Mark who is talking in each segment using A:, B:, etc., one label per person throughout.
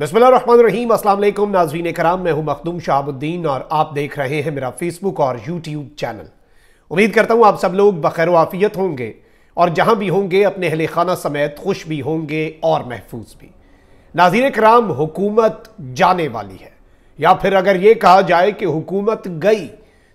A: बसमीम अल्लाम नाजरीन कराम मैं हूँ मखदूम शहाबुद्दीन और आप देख रहे हैं मेरा फेसबुक और यूट्यूब चैनल उम्मीद करता हूँ आप सब लोग बखैर आफियत होंगे और जहाँ भी होंगे अपने अहल खाना समेत खुश भी होंगे और महफूज भी नाजीन कराम हुकूमत जाने वाली है या फिर अगर ये कहा जाए कि हुकूमत गई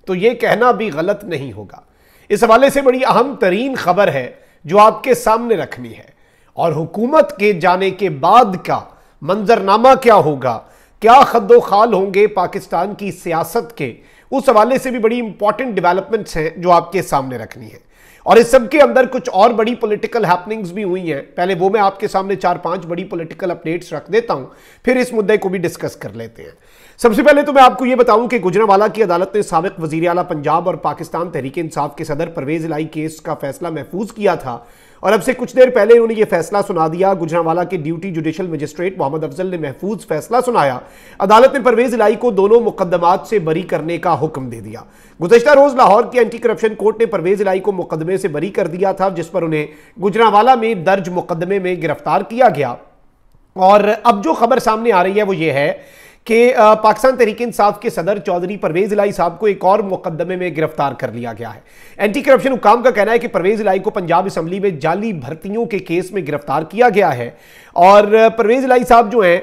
A: तो ये कहना भी गलत नहीं होगा इस हवाले से बड़ी अहम तरीन खबर है जो आपके सामने रखनी है और हुकूमत के जाने के बाद का मंजरनामा क्या होगा क्या खदो खाल होंगे पाकिस्तान की सियासत के उस हवाले से भी बड़ी इंपॉर्टेंट डेवलपमेंट्स हैं जो आपके सामने रखनी है और इस सब के अंदर कुछ और बड़ी पॉलिटिकल हैपनिंग्स भी हुई हैं पहले वो मैं आपके सामने चार पांच बड़ी पॉलिटिकल अपडेट्स रख देता हूं फिर इस मुद्दे को भी डिस्कस कर लेते हैं सबसे पहले तो मैं आपको ये बताऊं कि गुजरावाला की अदालत ने सबक वजी अला पंजाब और पाकिस्तान तहरीक इंसाफ के सदर परवेज लाई केस का फैसला महफूज किया था और अब से कुछ देर पहले उन्होंने यह फैसला सुना दिया गुजरावाला के duty judicial magistrate Mohammad Afzal ने महफूज फैसला सुनाया अदालत ने परवेज इलाई को दोनों मुकदमात से बरी करने का हुक्म दे दिया गुजशत रोज लाहौर की एंटी करप्शन कोर्ट ने परवेज इलाई को मुकदमे से बरी कर दिया था जिस पर उन्हें गुजरावाला में दर्ज मुकदमे में गिरफ्तार किया गया और अब जो खबर सामने आ रही है वो ये है कि पाकिस्तान तहरीक इंसाफ के सदर चौधरी परवेज इलाई साहब को एक और मुकदमे में गिरफ्तार कर लिया गया है एंटी करप्शन हुकाम का कहना है कि परवेज इलाई को पंजाब असम्बली में जाली भर्तियों के केस में गिरफ्तार किया गया है और परवेज लाई साहब जो हैं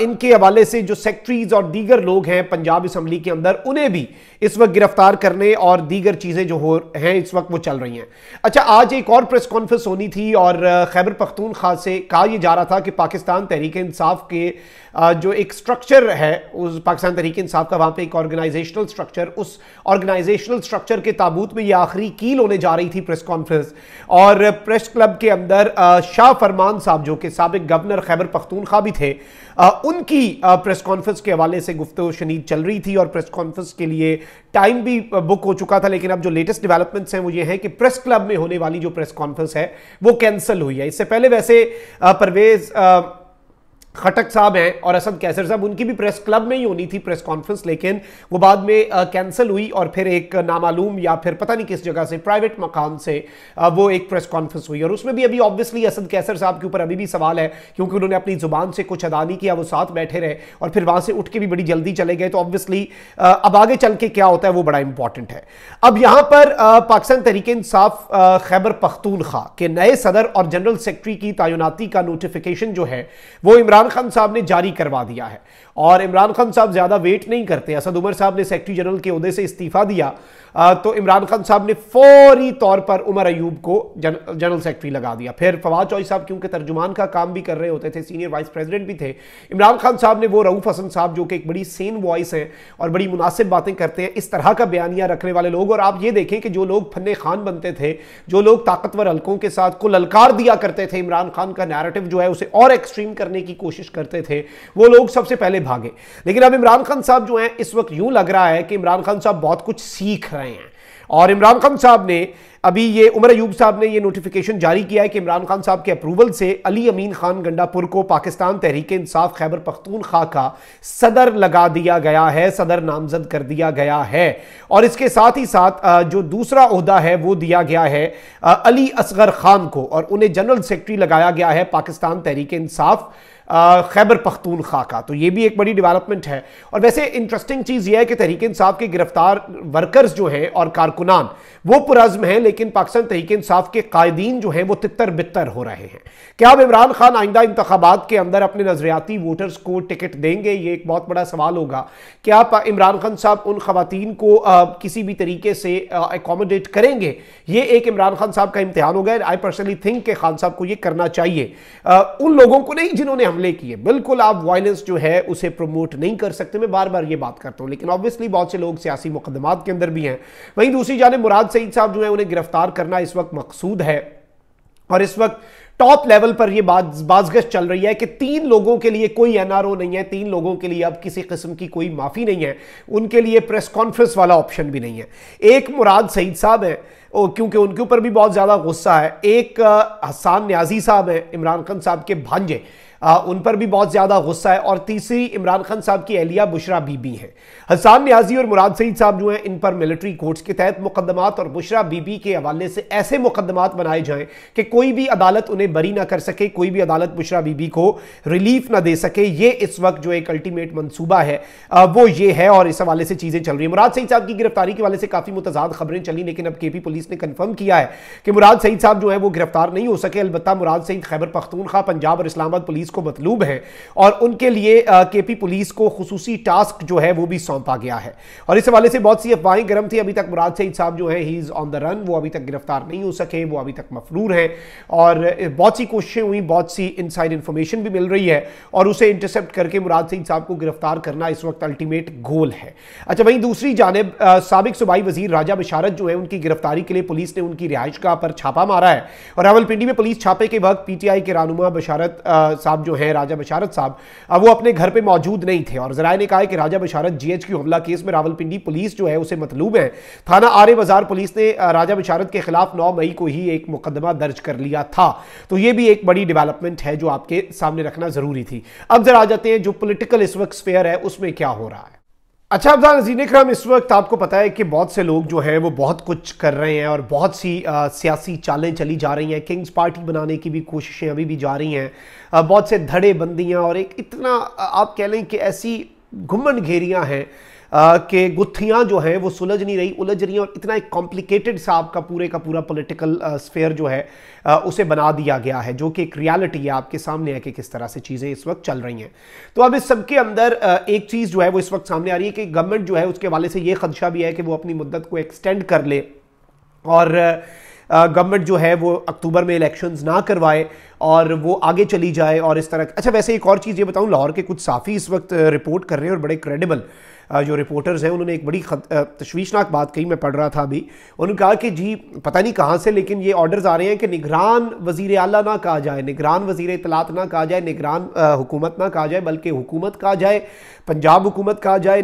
A: इनके हवाले से जो सेक्रेटरीज और दीगर लोग हैं पंजाब असम्बली के अंदर उन्हें भी इस वक्त गिरफ्तार करने और दीगर चीज़ें जो हो हैं इस वक्त वो चल रही हैं अच्छा आज एक और प्रेस कॉन्फ्रेंस होनी थी और खैबर पख्तून खास से कहा यह जा रहा था कि पाकिस्तान तहरीक इंसाफ के जो एक स्ट्रक्चर है उस पाकिस्तान तहरीक इंसाफ का वहाँ पर एक ऑर्गेनाइजेशनल स्ट्रक्चर उस ऑर्गेनाइजेशनल स्ट्रक्चर के ताबूत में ये आखिरी कील होने जा रही थी प्रेस कॉन्फ्रेंस और प्रेस क्लब के अंदर शाह फरमान साहब जो कि सबक सबक गवर्नर खैबर पख्तूनखा भी थे आ, उनकी आ, प्रेस कॉन्फ्रेंस के हवाले से गुफ्त शनीद चल रही थी और प्रेस कॉन्फ्रेंस के लिए टाइम भी बुक हो चुका था लेकिन अब जो लेटेस्ट डेवलपमेंट्स हैं वो ये हैं कि प्रेस क्लब में होने वाली जो प्रेस कॉन्फ्रेंस है वो कैंसिल हुई है इससे पहले वैसे परवेज़ खटक साहब हैं और असद कैसर साहब उनकी भी प्रेस क्लब में ही होनी थी प्रेस कॉन्फ्रेंस लेकिन वो बाद में कैंसिल हुई और फिर एक नामालूम या फिर पता नहीं किस जगह से प्राइवेट मकान से आ, वो एक प्रेस कॉन्फ्रेंस हुई और उसमें भी अभी ऑब्वियसली असद कैसर साहब के ऊपर अभी भी सवाल है क्योंकि उन्होंने अपनी जुबान से कुछ अदा नहीं किया वो साथ बैठे रहे और फिर वहां से उठ के भी बड़ी जल्दी चले गए तो ऑब्वियसली अब आगे चल के क्या होता है वो बड़ा इंपॉर्टेंट है अब यहां पर पाकिस्तान तहरीक इंसाफ खैबर पख्तूनखा के नए सदर और जनरल सेक्रेटरी की तैनाती का नोटिफिकेशन जो है वो इमरान इमरान खान साहब ने जारी करवा दिया है और इमरान खान साहब ज़्यादा वेट नहीं करते असद उमर साहब ने सेक्रेटरी जनरल के अहदे से इस्तीफा दिया तो इमरान खान साहब ने फौरी तौर पर उमर अयूब को जन, जनरल सेक्रेटरी लगा दिया फिर फवाद चौधरी साहब क्योंकि तर्जुमान का काम भी कर रहे होते थे सीनियर वाइस प्रेसिडेंट भी थे इमरान खान साहब ने वो रऊफ हसन साहब जो कि एक बड़ी सेन वॉइस है और बड़ी मुनासिब बातें करते हैं इस तरह का बयानिया रखने वाले लोग और आप ये देखें कि जो लोग फन्ने खान बनते थे जो लोग ताकतवर हल्कों के साथ को ललकार दिया करते थे इमरान खान का नैरेटिव जो है उसे और एक्सट्रीम करने की कोशिश करते थे वो लोग सबसे पहले भागे लेकिन अब इमरान खान साहब जो है इस वक्त यूं लग रहा है कि इमरान खान साहब बहुत कुछ सीख रहे हैं और इमरान खान साहब ने अभी ये उमर अयूब साहब ने ये नोटिफिकेशन जारी किया है कि इमरान खान साहब के अप्रूवल से अली अमीन खान गंडापुर को पाकिस्तान तहरीक इंसाफ खैबर पख्तूनख्वा का सदर लगा दिया गया है सदर नामजद कर दिया गया है और इसके साथ ही साथ जो दूसरा अहदा है वो दिया गया है अली असगर खान को और उन्हें जनरल सेक्रेटरी लगाया गया है पाकिस्तान तहरीक इंसाफ खैबर पख्तूनखा का तो ये भी एक बड़ी डेवलपमेंट है और वैसे इंटरेस्टिंग चीज़ यह है कि तहरीक इंसाफ के गिरफ्तार वर्कर्स जो हैं और कारकुनान वो पुरज़म हैं लेकिन पाकिस्तान तहरीक इंसाफ के कायदीन जो हैं वो तितर बितर हो रहे हैं क्या अब इमरान खान आइंदा इंतबात के अंदर अपने नजरियाती वोटर्स को टिकट देंगे ये एक बहुत बड़ा सवाल होगा क्या इमरान खान साहब उन खातन को किसी भी तरीके से एकोमोडेट करेंगे ये एक इमरान खान साहब का इम्तहान होगा आई पर्सनली थिंक के खान साहब को ये करना चाहिए उन लोगों को नहीं जिन्होंने हम हमले किए बिल्कुल आप वायलेंस जो है उसे प्रमोट नहीं कर सकते मैं बार बार ये बात करता हूँ लेकिन ऑब्वियसली बहुत से लोग सियासी मुकदमात के अंदर भी हैं वहीं दूसरी जाने मुराद सईद साहब जो है उन्हें गिरफ्तार करना इस वक्त मकसूद है और इस वक्त टॉप लेवल पर यह बात बाजगश चल रही है कि तीन लोगों के लिए कोई एनआरओ नहीं है तीन लोगों के लिए अब किसी किस्म की कोई माफ़ी नहीं है उनके लिए प्रेस कॉन्फ्रेंस वाला ऑप्शन भी नहीं है एक मुराद सईद साहब है क्योंकि उनके ऊपर भी बहुत ज़्यादा गुस्सा है एक हसान न्याजी साहब है इमरान खान साहब के भांजे आ, उन पर भी बहुत ज़्यादा गुस्सा है और तीसरी इमरान खान साहब की एहलिया बुशरा बीबी हैं हसान न्याजी और मुराद सईद साहब जो हैं इन पर मिलिट्री कोर्ट्स के तहत मुकदमात और बुशरा बीबी के हवाले से ऐसे मुकदमात बनाए जाएं कि कोई भी अदालत उन्हें बरी ना कर सके कोई भी अदालत बुशरा बीबी को रिलीफ ना दे सके ये इस वक्त जो एक अल्टीमेट मनसूबा है आ, वो ये है और इस हवाले से चीज़ें चल रही है मुराद सईद साहब की गिरफ्तारी के हवाले से काफ़ी मुतजाद खबरें चली लेकिन अब के पी पुलिस ने कन्फर्म किया है कि मुराद सईद साहब जो है वो गिरफ्तार नहीं हो सके अलबत्ता मुराद सईद खैबर पख्तूनखा पंजाब और इस्लामाबाद पुलिस पुलिस को मतलूब है और उनके लिए केपी पुलिस को खसूसी टास्क जो है वो भी सौंपा गया है और इस हवाले से बहुत सी अफवाहें गर्म थी अभी तक मुराद सईद साहब जो है he is on the run वो अभी तक गिरफ्तार नहीं हो सके वो अभी तक मफरूर हैं और बहुत सी कोशिशें हुई बहुत सी इन साइड इन्फॉर्मेशन भी मिल रही है और उसे इंटरसेप्ट करके मुराद सईद साहब को गिरफ्तार करना इस वक्त अल्टीमेट गोल है अच्छा वहीं दूसरी जानब सबक सूबाई वजीर राजा बशारत जो है उनकी गिरफ्तारी के लिए पुलिस ने उनकी रिहाइश पर छापा मारा है और रावलपिंडी में पुलिस छापे के वक्त पीटीआई के रानुमा बशारत साहब साहब जो हैं राजा बशारत साहब वो अपने घर पर मौजूद नहीं थे और जराये ने कहा कि Raja Basharat G H Q हमला केस में रावलपिंडी पुलिस जो है उसे मतलूब है थाना आरे बाजार पुलिस ने राजा बशारत के खिलाफ नौ मई को ही एक मुकदमा दर्ज कर लिया था तो ये भी एक बड़ी डेवलपमेंट है जो आपके सामने रखना जरूरी थी अब जरा आ जाते हैं जो पोलिटिकल इस वक्त स्पेयर है उसमें क्या हो रहा है अच्छा अफजान नजीन कराम इस वक्त आपको पता है कि बहुत से लोग जो हैं वो बहुत कुछ कर रहे हैं और बहुत सी आ, सियासी चालें चली जा रही हैं किंग्स पार्टी बनाने की भी कोशिशें अभी भी जा रही हैं बहुत से धड़े बंदियाँ और एक इतना आप कह लें कि ऐसी घुमन घेरियाँ हैं के गुत्थियां जो हैं वो सुलझ नहीं रही उलझ रही हैं और इतना एक कॉम्प्लिकेटेड सा आपका पूरे का पूरा पॉलिटिकल स्फेयर जो है उसे बना दिया गया है जो कि एक रियलिटी है आपके सामने है कि किस तरह से चीज़ें इस वक्त चल रही हैं तो अब इस सबके अंदर एक चीज़ जो है वो इस वक्त सामने आ रही है कि गवर्नमेंट जो है उसके हवाले से ये खदशा भी है कि वो अपनी मुद्दत को एक्सटेंड कर ले और गवर्नमेंट जो है वो अक्टूबर में इलेक्शंस ना करवाए और वो आगे चली जाए और इस तरह अच्छा वैसे एक और चीज़ ये बताऊं लाहौर के कुछ साफ़ी इस वक्त रिपोर्ट कर रहे हैं और बड़े क्रेडिबल जो रिपोर्टर्स हैं उन्होंने एक बड़ी तशवीशनाक बात कही मैं पढ़ रहा था अभी उन्होंने कहा कि जी पता नहीं कहाँ से लेकिन ये ऑर्डर्स आ रहे हैं कि निगरान वजीर अला ना कहा जाए निगरान वजीर इतलात ना कहा जाए निगरान हुकूमत ना कहा जाए बल्कि हुकूमत कहा जाए पंजाब हुकूमत कहा जाए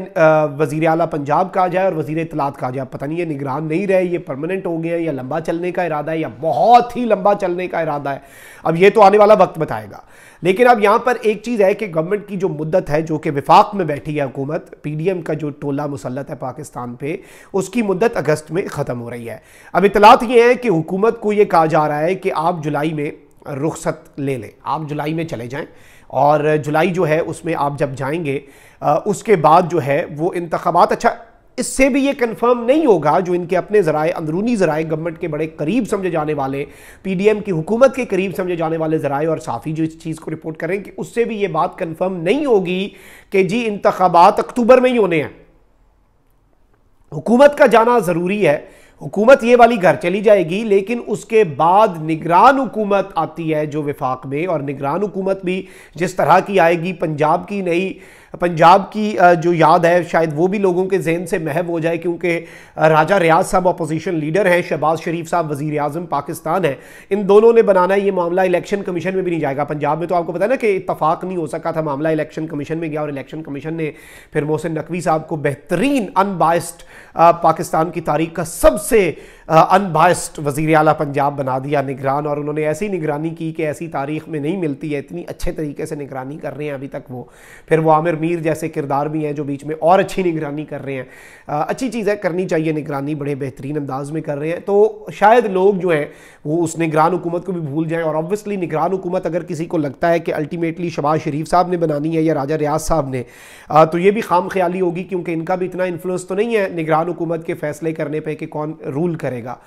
A: वजीर अला पंजाब कहा जाए और वजीर इतलात कहा जाए पता नहीं ये निगरान नहीं रहे ये परमानेंट हो गए हैं या लंबा चलने का इरादा है या बहुत ही लंबा चलने का इरादा है अब ये तो आने वाला वक्त बताएगा लेकिन अब यहाँ पर एक चीज़ है कि गवर्नमेंट की जो मुद्दत है जो कि विफाक में बैठी है हुकूमत पी एम का जो टोला मुसलत है पाकिस्तान पे उसकी मुद्दत अगस्त में ख़त्म हो रही है अब इतलात ये है कि हुकूमत को ये कहा जा रहा है कि आप जुलाई में रुख्सत ले लें आप जुलाई में चले जाएँ और जुलाई जो है उसमें आप जब जाएंगे उसके बाद जो है वो इंतबात अच्छा इससे भी ये कंफर्म नहीं होगा जो इनके अपने ज़राए अंदरूनी ज़राए गवर्नमेंट के बड़े करीब समझे जाने वाले पीडीएम की हुकूमत के करीब समझे जाने वाले ज़राए और साफ़ी जो इस चीज़ को रिपोर्ट कि उससे भी ये बात कंफर्म नहीं होगी कि जी इंतबात अक्टूबर में ही होने हैं हुकूमत का जाना ज़रूरी है हुकूमत ये वाली घर चली जाएगी लेकिन उसके बाद निगरान हुकूमत आती है जो विफाक में और निगरान हुकूमत भी जिस तरह की आएगी पंजाब की नई पंजाब की जो याद है शायद वो भी लोगों के जहन से महव हो जाए क्योंकि राजा रियाज साहब अपोजिशन लीडर हैं शहबाज शरीफ साहब वजीर अजम पाकिस्तान है इन दोनों ने बनाना ये मामला इलेक्शन कमीशन में भी नहीं जाएगा पंजाब में तो आपको पता ना कि इतफाक नहीं हो सका था मामला इलेक्शन कमीशन में गया और इलेक्शन कमीशन ने फिर मोहसिन नकवी साहब को बेहतरीन अनबायस्ड पाकिस्तान की तारीख का सबसे अनबायस्ड वजीर अला पंजाब बना दिया निगरान और उन्होंने ऐसी निगरानी की कि ऐसी तारीख में नहीं मिलती है इतनी अच्छे तरीके से निगरानी कर रहे हैं अभी तक वो फिर वो आमिर अमीर जैसे किरदार भी हैं जो बीच में और अच्छी निगरानी कर रहे हैं अच्छी चीज़ है करनी चाहिए निगरानी बड़े बेहतरीन अंदाज में कर रहे हैं तो शायद लोग जो हैं वो उस निगरान हुकूमत को भी भूल जाएँ और ऑब्वियसली निगरान हुकूमत अगर किसी को लगता है कि अल्टीमेटली शबाज शरीफ साहब ने बनानी है या राजा रियाज साहब ने तो ये भी खाम ख्याली होगी क्योंकि इनका भी इतना इन्फ्लुंस तो नहीं है निगरान हुकूमत के फैसले करने पर कि कौन रूल करेगा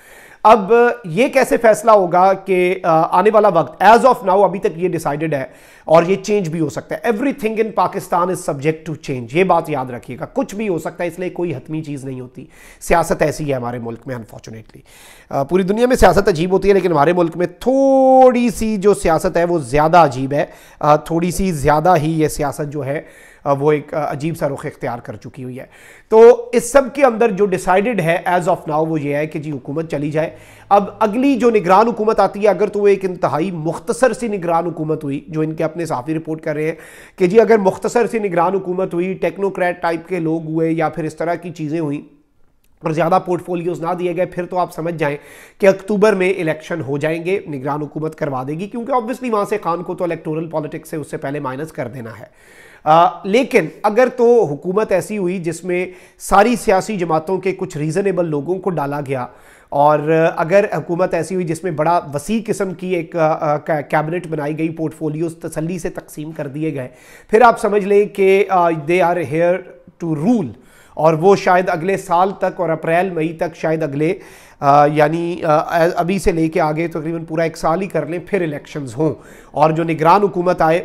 A: अब ये कैसे फैसला होगा कि आने वाला वक्त एज ऑफ नाउ अभी तक ये डिसाइडेड है और ये चेंज भी हो सकता है everything in Pakistan is subject to change ये बात याद रखिएगा कुछ भी हो सकता है इसलिए कोई हतमी चीज़ नहीं होती सियासत ऐसी है हमारे मुल्क में अनफॉर्चुनेटली पूरी दुनिया में सियासत अजीब होती है लेकिन हमारे मुल्क में थोड़ी सी जो सियासत है वो ज़्यादा अजीब है थोड़ी सी ज़्यादा ही ये सियासत जो है वो एक अजीब सा रुख इख्तियार कर चुकी हुई है तो इस सब के अंदर जो डिसाइडेड है एज ऑफ नाउ वो ये है कि जी हुकूमत चली जाए अब अगली जो निगरान हुकूमत आती है अगर तो वो एक इंतहाई मुख्तसर सी निगरान हुकूमत हुई जो इनके अपने साफी रिपोर्ट कर रहे हैं कि जी अगर मुख्तसर सी निगरान हुकूमत हुई टेक्नोक्रैट टाइप के लोग हुए या फिर इस तरह की चीज़ें हुई और ज़्यादा पोर्टफोलियोज़ ना दिए गए फिर तो आप समझ जाएं कि अक्टूबर में इलेक्शन हो जाएंगे निगरान हुकूमत करवा देगी क्योंकि ऑब्वियसली वहाँ से खान को तो इलेक्टोरल पॉलिटिक्स से उससे पहले माइनस कर देना है आ, लेकिन अगर तो हुकूमत ऐसी हुई जिसमें सारी सियासी जमातों के कुछ रीज़नेबल लोगों को डाला गया और अगर हुकूमत ऐसी हुई जिसमें बड़ा वसी किस्म की एक कैबिनेट बनाई गई पोर्टफोलियोस तसली से तकसीम कर दिए गए फिर आप समझ लें कि they are here to rule और वो शायद अगले साल तक और अप्रैल मई तक शायद अगले यानी अभी से लेके आगे तकरीबन तो पूरा एक साल ही कर लें फिर इलेक्शंस हों और जो निगरान हुकूमत आए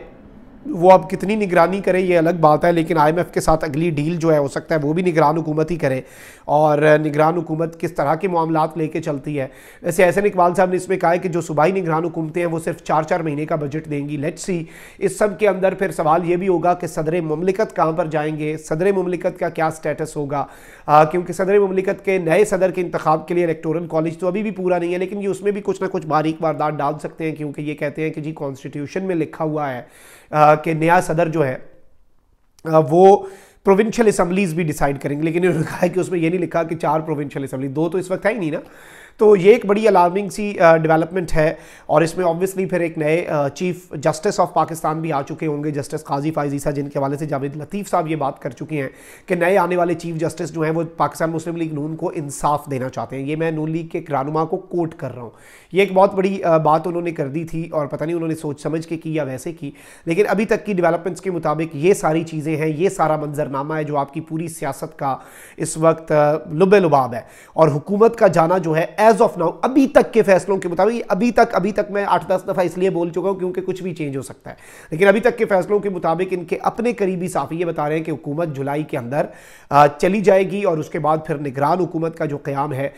A: वो अब कितनी निगरानी करे ये अलग बात है लेकिन आईएमएफ के साथ अगली डील जो है हो सकता है वो भी निगरान हुकूमत ही करे और निगरान हुकूमत किस तरह के मामला लेके चलती है वैसे एहसन इकबाल साहब ने इसमें कहा है कि जो सूबाई निगरान हुकूमतें हैं वो सिर्फ चार चार महीने का बजट देंगी लेट सी इस सब के अंदर फिर सवाल ये भी होगा कि सदर ममलिकत कहाँ पर जाएंगे सदर ममलिकत का क्या स्टेटस होगा क्योंकि सदर ममलिकत के नए सदर के इंतब के लिए इलेक्टोरल कॉलेज तो अभी भी पूरा नहीं है लेकिन ये उसमें भी कुछ ना कुछ बारीक वारदात डाल सकते हैं क्योंकि ये कहते हैं कि जी कॉन्स्टिट्यूशन में लिखा हुआ है कि नया सदर जो है वो प्रोविंशियल असेंबलीज भी डिसाइड करेंगे लेकिन उन्होंने कहा कि उसमें यह नहीं लिखा कि चार प्रोविंशियल असेंबली दो तो इस वक्त है ही नहीं ना तो ये एक बड़ी अलार्मिंग सी डेवलपमेंट है और इसमें ऑब्वियसली फिर एक नए चीफ जस्टिस ऑफ पाकिस्तान भी आ चुके होंगे जस्टिस काजी फायजीसा जिनके हवाले से जावेद लतीफ़ साहब ये बात कर चुके हैं कि नए आने वाले चीफ जस्टिस जो हैं वो पाकिस्तान मुस्लिम लीग नून को इंसाफ देना चाहते हैं ये मैं नून लीग के रानुमा को कोट कर रहा हूँ ये एक बहुत बड़ी बात उन्होंने कर दी थी और पता नहीं उन्होंने सोच समझ के की या वैसे की लेकिन अभी तक की डेवलपमेंट्स के मुताबिक ये सारी चीज़ें हैं ये सारा मंजरनामा है जो आपकी पूरी सियासत का इस वक्त लुबे लुबाब है और हुकूमत का जाना जो है एज ऑफ नाउ अभी तक के फैसलों के मुताबिक अभी तक अभी तक मैं आठ दस दफ़ा इसलिए बोल चुका हूं क्योंकि कुछ भी चेंज हो सकता है लेकिन अभी तक के फैसलों के मुताबिक इनके अपने करीबी साफी ये बता रहे हैं कि हुकूमत जुलाई के अंदर चली जाएगी और उसके बाद फिर निगरान हुकूमत का जो क्याम है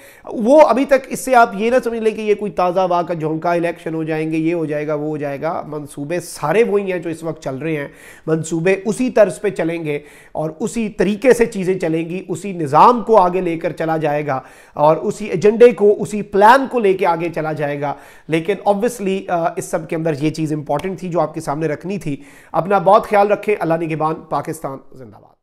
A: वो अभी तक इससे आप ये ना समझ लें कि ये कोई ताज़ा वाह का झोंका इलेक्शन हो जाएंगे ये हो जाएगा वो हो जाएगा मनसूबे सारे वही हैं जो इस वक्त चल रहे हैं मनसूबे उसी तर्ज पर चलेंगे और उसी तरीके से चीज़ें चलेंगी उसी निज़ाम को आगे लेकर चला जाएगा और उसी एजेंडे को उसी प्लान को लेके आगे चला जाएगा लेकिन ऑब्वियसली इस सब के अंदर ये चीज़ इंपॉर्टेंट थी जो आपके सामने रखनी थी अपना बहुत ख्याल रखें अल्लाह निगेबान पाकिस्तान जिंदाबाद